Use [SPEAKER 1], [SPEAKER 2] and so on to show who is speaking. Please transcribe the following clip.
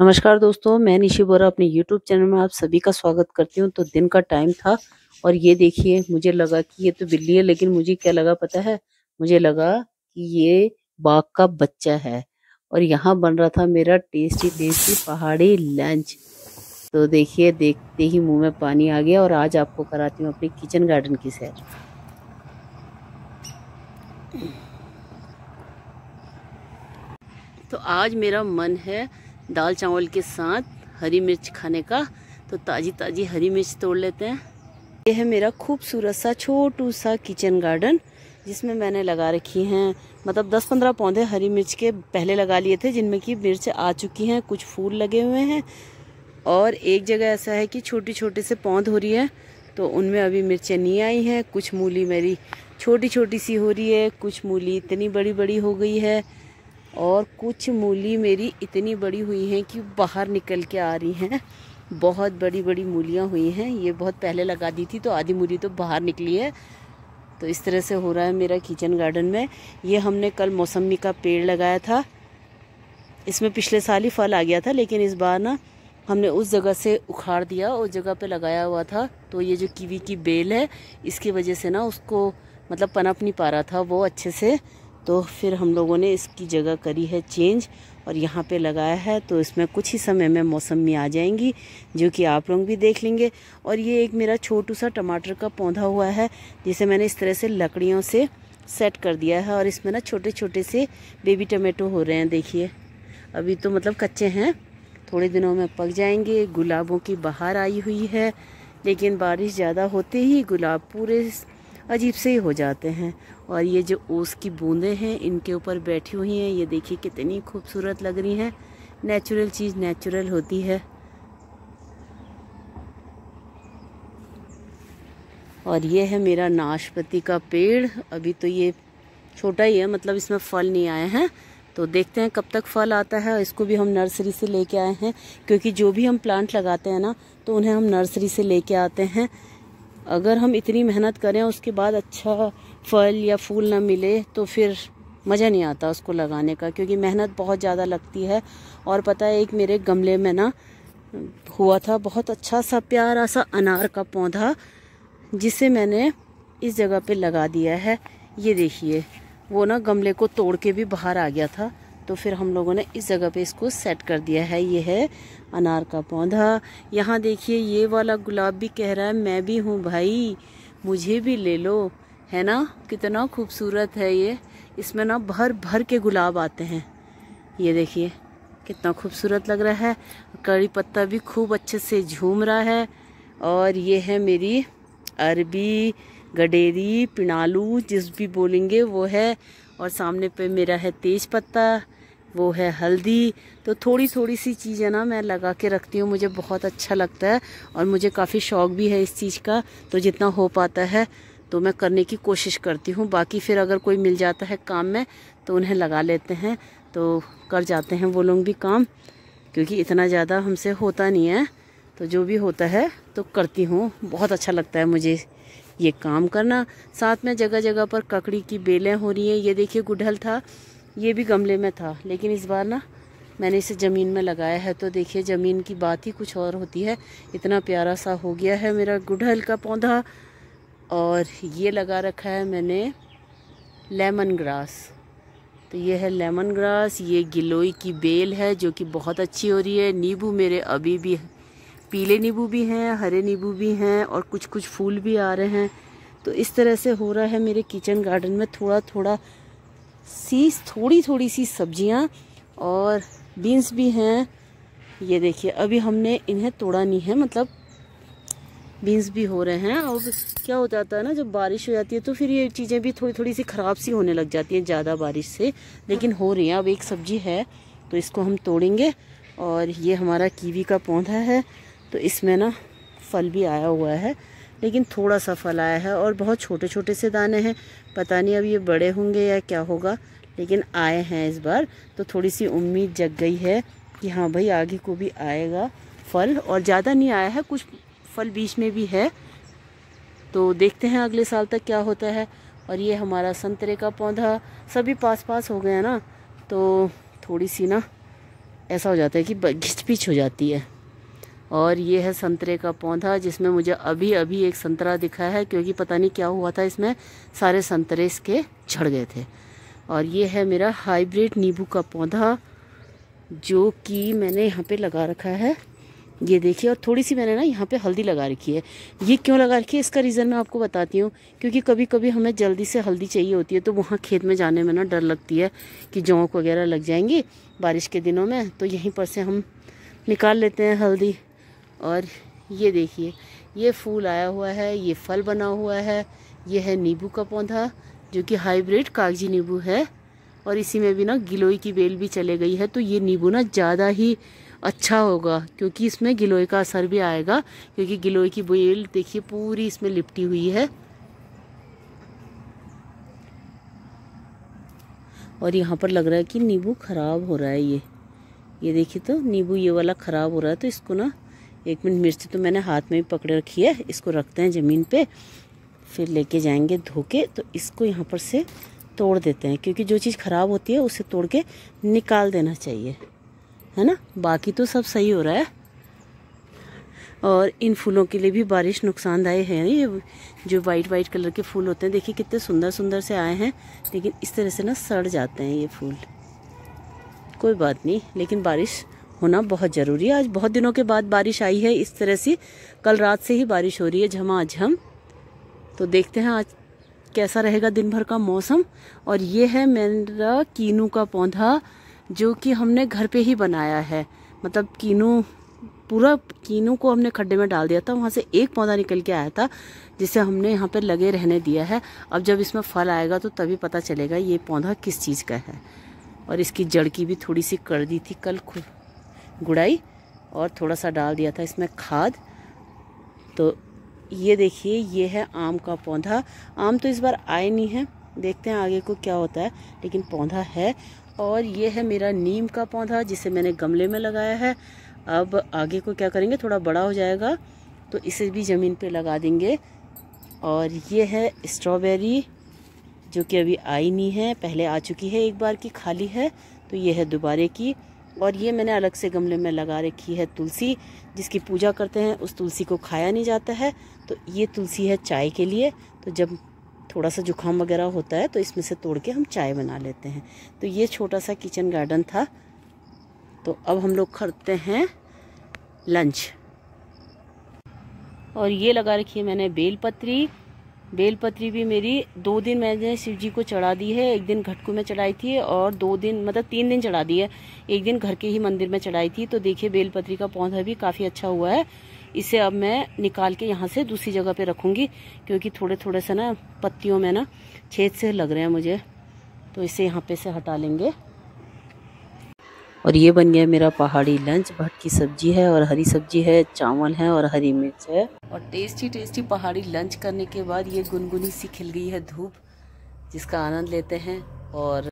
[SPEAKER 1] नमस्कार दोस्तों मैं निशी बोरा अपने यूट्यूब चैनल में आप सभी का स्वागत करती हूँ तो दिन का टाइम था और ये देखिए मुझे लगा कि ये तो बिल्ली है लेकिन मुझे क्या लगा पता है मुझे लगा कि ये बाघ का बच्चा है और यहाँ बन रहा था मेरा टेस्टी टेस्टी पहाड़ी लंच तो देखिए देखते ही मुंह में पानी आ गया और आज आपको कराती हूँ अपने किचन गार्डन की सैर तो आज मेरा मन है दाल चावल के साथ हरी मिर्च खाने का तो ताज़ी ताज़ी हरी मिर्च तोड़ लेते हैं यह है मेरा खूबसूरत सा छोटू सा किचन गार्डन जिसमें मैंने लगा रखी हैं मतलब 10-15 पौधे हरी मिर्च के पहले लगा लिए थे जिनमें कि मिर्च आ चुकी हैं कुछ फूल लगे हुए हैं और एक जगह ऐसा है कि छोटी छोटे से पौध हो रही है तो उनमें अभी मिर्चें नहीं आई हैं कुछ मूली मेरी छोटी छोटी सी हो रही है कुछ मूली इतनी बड़ी बड़ी हो गई है और कुछ मूली मेरी इतनी बड़ी हुई हैं कि बाहर निकल के आ रही हैं बहुत बड़ी बड़ी मूलियाँ हुई हैं ये बहुत पहले लगा दी थी तो आधी मूली तो बाहर निकली है तो इस तरह से हो रहा है मेरा किचन गार्डन में ये हमने कल मौसमी का पेड़ लगाया था इसमें पिछले साल ही फल आ गया था लेकिन इस बार ना हमने उस जगह से उखाड़ दिया उस जगह पे लगाया हुआ था तो ये जो कीवी की बेल है इसकी वजह से ना उसको मतलब पनप नहीं पा रहा था वो अच्छे से तो फिर हम लोगों ने इसकी जगह करी है चेंज और यहाँ पे लगाया है तो इसमें कुछ ही समय में मौसम में आ जाएंगी जो कि आप लोग भी देख लेंगे और ये एक मेरा छोटू सा टमाटर का पौधा हुआ है जिसे मैंने इस तरह से लकड़ियों से सेट कर दिया है और इसमें ना छोटे छोटे से बेबी टमेटो हो रहे हैं देखिए अभी तो मतलब कच्चे हैं थोड़े दिनों में पक जाएंगे गुलाबों की बहार आई हुई है लेकिन बारिश ज़्यादा होते ही गुलाब पूरे अजीब से ही हो जाते हैं और ये जो ओस की बूंदें हैं इनके ऊपर बैठी हुई हैं ये देखिए कितनी खूबसूरत लग रही हैं नेचुरल चीज़ नेचुरल होती है और ये है मेरा नाशपति का पेड़ अभी तो ये छोटा ही है मतलब इसमें फल नहीं आए हैं तो देखते हैं कब तक फल आता है इसको भी हम नर्सरी से लेके आए हैं क्योंकि जो भी हम प्लांट लगाते हैं ना तो उन्हें हम नर्सरी से लेके आते हैं अगर हम इतनी मेहनत करें उसके बाद अच्छा फल या फूल ना मिले तो फिर मज़ा नहीं आता उसको लगाने का क्योंकि मेहनत बहुत ज़्यादा लगती है और पता है एक मेरे गमले में ना हुआ था बहुत अच्छा सा प्यारा सा अनार का पौधा जिसे मैंने इस जगह पे लगा दिया है ये देखिए वो ना गमले को तोड़ के भी बाहर आ गया था तो फिर हम लोगों ने इस जगह पे इसको सेट कर दिया है ये है अनार का पौधा यहाँ देखिए ये वाला गुलाब भी कह रहा है मैं भी हूँ भाई मुझे भी ले लो है ना कितना खूबसूरत है ये इसमें ना भर भर के गुलाब आते हैं ये देखिए कितना खूबसूरत लग रहा है कड़ी पत्ता भी खूब अच्छे से झूम रहा है और ये है मेरी अरबी गडेरी पिनालू जिस भी बोलेंगे वो है और सामने पे मेरा है तेज पत्ता वो है हल्दी तो थोड़ी थोड़ी सी चीज़ें ना मैं लगा के रखती हूँ मुझे बहुत अच्छा लगता है और मुझे काफ़ी शौक़ भी है इस चीज़ का तो जितना हो पाता है तो मैं करने की कोशिश करती हूँ बाकी फिर अगर कोई मिल जाता है काम में तो उन्हें लगा लेते हैं तो कर जाते हैं वो लोग भी काम क्योंकि इतना ज़्यादा हमसे होता नहीं है तो जो भी होता है तो करती हूँ बहुत अच्छा लगता है मुझे ये काम करना साथ में जगह जगह पर ककड़ी की बेलें हो रही हैं ये देखिए गुडहल था ये भी गमले में था लेकिन इस बार ना मैंने इसे ज़मीन में लगाया है तो देखिए ज़मीन की बात ही कुछ और होती है इतना प्यारा सा हो गया है मेरा गुड़हल का पौधा और ये लगा रखा है मैंने लेमन ग्रास तो ये है लेमन ग्रास ये गिलोई की बेल है जो कि बहुत अच्छी हो रही है नींबू मेरे अभी भी पीले नींबू भी हैं हरे नींबू भी हैं और कुछ कुछ फूल भी आ रहे हैं तो इस तरह से हो रहा है मेरे किचन गार्डन में थोड़ा थोड़ा सी थोड़ी थोड़ी सी सब्जियां और बीन्स भी हैं ये देखिए अभी हमने इन्हें तोड़ा नहीं है मतलब बीन्स भी हो रहे हैं और क्या हो जाता है ना जब बारिश हो जाती है तो फिर ये चीज़ें भी थोड़ी थोड़ी सी ख़राब सी होने लग जाती हैं ज़्यादा बारिश से लेकिन हो रही हैं अब एक सब्जी है तो इसको हम तोड़ेंगे और ये हमारा कीवी का पौधा है तो इसमें ना फल भी आया हुआ है लेकिन थोड़ा सा फल आया है और बहुत छोटे छोटे से दाने हैं पता नहीं अब ये बड़े होंगे या क्या होगा लेकिन आए हैं इस बार तो थोड़ी सी उम्मीद जग गई है कि हाँ भाई आगे को भी आएगा फल और ज़्यादा नहीं आया है कुछ फल बीच में भी है तो देखते हैं अगले साल तक क्या होता है और ये हमारा संतरे का पौधा सभी पास पास हो गया ना तो थोड़ी सी ना ऐसा हो जाता है कि खिचपिच हो जाती है और ये है संतरे का पौधा जिसमें मुझे अभी अभी एक संतरा दिखा है क्योंकि पता नहीं क्या हुआ था इसमें सारे संतरे इसके झड़ गए थे और ये है मेरा हाइब्रिड नींबू का पौधा जो कि मैंने यहाँ पे लगा रखा है ये देखिए और थोड़ी सी मैंने ना यहाँ पे हल्दी लगा रखी है ये क्यों लगा रखी है इसका रीज़न मैं आपको बताती हूँ क्योंकि कभी कभी हमें जल्दी से हल्दी चाहिए होती है तो वहाँ खेत में जाने में ना डर लगती है कि जौंक वगैरह लग जाएंगी बारिश के दिनों में तो यहीं पर से हम निकाल लेते हैं हल्दी और ये देखिए ये फूल आया हुआ है ये फल बना हुआ है ये है नींबू का पौधा जो कि हाइब्रिड कागजी नींबू है और इसी में भी ना गिलोई की बेल भी चले गई है तो ये नींबू ना ज़्यादा ही अच्छा होगा क्योंकि इसमें गिलोय का असर भी आएगा क्योंकि गिलोय की बेल देखिए पूरी इसमें लिपटी हुई है और यहाँ पर लग रहा है कि नींबू ख़राब हो रहा है ये ये देखिए तो नींबू ये वाला ख़राब हो रहा है तो इसको ना एक मिनट मिर्ची तो मैंने हाथ में भी पकड़े रखी है इसको रखते हैं ज़मीन पे फिर लेके जाएंगे धो के तो इसको यहाँ पर से तोड़ देते हैं क्योंकि जो चीज़ ख़राब होती है उसे तोड़ के निकाल देना चाहिए है ना बाकी तो सब सही हो रहा है और इन फूलों के लिए भी बारिश नुकसानदायक है ये जो वाइट वाइट कलर के फूल होते हैं देखिए कितने सुंदर सुंदर से आए हैं लेकिन इस तरह से ना सड़ जाते हैं ये फूल कोई बात नहीं लेकिन बारिश होना बहुत ज़रूरी है आज बहुत दिनों के बाद बारिश आई है इस तरह से कल रात से ही बारिश हो रही है झमाझम तो देखते हैं आज कैसा रहेगा दिन भर का मौसम और ये है मेरा कीनू का पौधा जो कि हमने घर पे ही बनाया है मतलब कीनू पूरा कीनू को हमने खड्डे में डाल दिया था वहाँ से एक पौधा निकल के आया था जिसे हमने यहाँ पर लगे रहने दिया है अब जब इसमें फल आएगा तो तभी पता चलेगा ये पौधा किस चीज़ का है और इसकी जड़ की भी थोड़ी सी कर दी थी कल खुद गुड़ाई और थोड़ा सा डाल दिया था इसमें खाद तो ये देखिए ये है आम का पौधा आम तो इस बार आए नहीं है देखते हैं आगे को क्या होता है लेकिन पौधा है और ये है मेरा नीम का पौधा जिसे मैंने गमले में लगाया है अब आगे को क्या करेंगे थोड़ा बड़ा हो जाएगा तो इसे भी ज़मीन पे लगा देंगे और ये है स्ट्रॉबेरी जो कि अभी आई नहीं है पहले आ चुकी है एक बार की खाली है तो ये है दोबारे की और ये मैंने अलग से गमले में लगा रखी है तुलसी जिसकी पूजा करते हैं उस तुलसी को खाया नहीं जाता है तो ये तुलसी है चाय के लिए तो जब थोड़ा सा जुकाम वगैरह होता है तो इसमें से तोड़ के हम चाय बना लेते हैं तो ये छोटा सा किचन गार्डन था तो अब हम लोग करते हैं लंच और ये लगा रखी है मैंने बेलपत्री बेलपत्री भी मेरी दो दिन मैंने शिव जी को चढ़ा दी है एक दिन घटकू में चढ़ाई थी और दो दिन मतलब तीन दिन चढ़ा दी है एक दिन घर के ही मंदिर में चढ़ाई थी तो देखिए बेलपत्री का पौधा भी काफ़ी अच्छा हुआ है इसे अब मैं निकाल के यहाँ से दूसरी जगह पे रखूँगी क्योंकि थोड़े थोड़े से ना पत्तियों में ना छेद से लग रहे हैं मुझे तो इसे यहाँ पे से हटा लेंगे और ये बन गया मेरा पहाड़ी लंच भट की सब्जी है और हरी सब्जी है चावल है और हरी मिर्च है और टेस्टी टेस्टी पहाड़ी लंच करने के बाद ये गुनगुनी सी खिल गई है धूप जिसका आनंद लेते हैं और